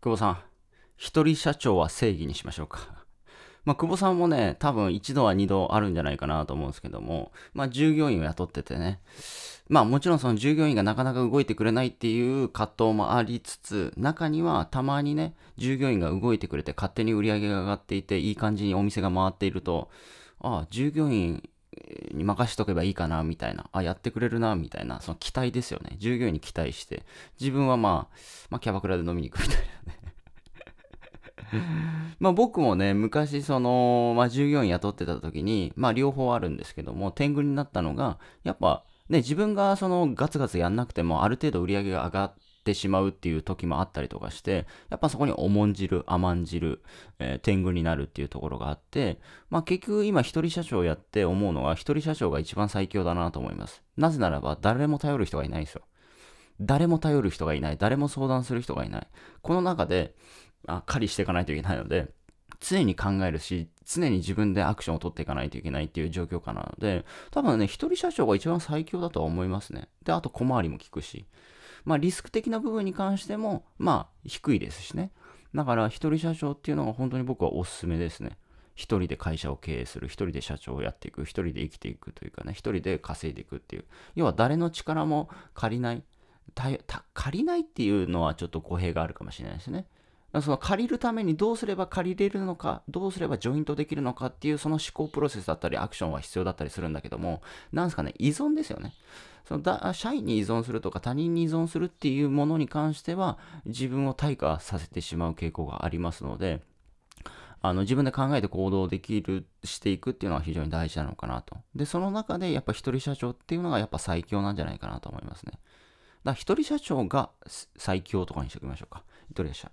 久保さん、一人社長は正義にしましょうか。まあ、久保さんもね、多分一度は二度あるんじゃないかなと思うんですけども、まあ、従業員を雇っててね、まあ、もちろんその従業員がなかなか動いてくれないっていう葛藤もありつつ、中にはたまにね、従業員が動いてくれて勝手に売り上げが上がっていて、いい感じにお店が回っていると、ああ、従業員に任しとけばいいかな、みたいな。あ、やってくれるな、みたいな。その期待ですよね。従業員に期待して。自分はまあ、まあ、キャバクラで飲みに行くみたいなね。まあ僕もね、昔その、まあ従業員雇ってた時に、まあ両方あるんですけども、天狗になったのが、やっぱね、自分がそのガツガツやんなくてもある程度売り上げが上がって、てしまうっていう時もあったりとかして、やっぱそこに重んじる、甘んじる、えー、天狗になるっていうところがあって、まあ結局今一人社長やって思うのは一人社長が一番最強だなと思います。なぜならば誰も頼る人がいないんですよ。誰も頼る人がいない。誰も相談する人がいない。この中で、あ狩りしていかないといけないので、常に考えるし、常に自分でアクションを取っていかないといけないっていう状況下なので、多分ね、一人社長が一番最強だとは思いますね。で、あと小回りも効くし。まあ、リスク的な部分に関しても、まあ、低いですしね。だから、一人社長っていうのが本当に僕はおすすめですね。一人で会社を経営する、一人で社長をやっていく、一人で生きていくというかね、一人で稼いでいくっていう。要は誰の力も借りない。借りないっていうのはちょっと語弊があるかもしれないですね。その借りるためにどうすれば借りれるのか、どうすればジョイントできるのかっていうその思考プロセスだったりアクションは必要だったりするんだけども、なんですかね、依存ですよね。そのだ社員に依存するとか他人に依存するっていうものに関しては自分を退化させてしまう傾向がありますので、あの自分で考えて行動できる、していくっていうのは非常に大事なのかなと。で、その中でやっぱ一人社長っていうのがやっぱ最強なんじゃないかなと思いますね。だから一人社長が最強とかにしておきましょうか。一人社